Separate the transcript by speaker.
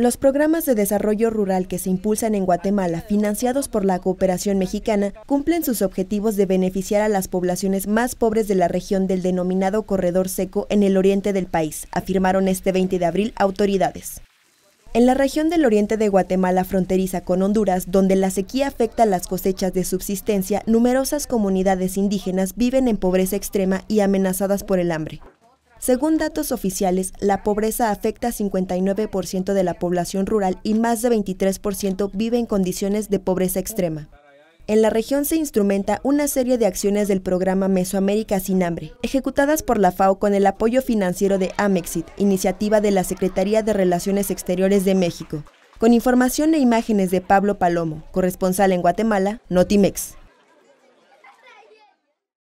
Speaker 1: Los programas de desarrollo rural que se impulsan en Guatemala, financiados por la cooperación mexicana, cumplen sus objetivos de beneficiar a las poblaciones más pobres de la región del denominado corredor seco en el oriente del país, afirmaron este 20 de abril autoridades. En la región del oriente de Guatemala fronteriza con Honduras, donde la sequía afecta las cosechas de subsistencia, numerosas comunidades indígenas viven en pobreza extrema y amenazadas por el hambre. Según datos oficiales, la pobreza afecta a 59% de la población rural y más de 23% vive en condiciones de pobreza extrema. En la región se instrumenta una serie de acciones del programa Mesoamérica sin hambre, ejecutadas por la FAO con el apoyo financiero de Amexit, iniciativa de la Secretaría de Relaciones Exteriores de México. Con información e imágenes de Pablo Palomo, corresponsal en Guatemala, Notimex.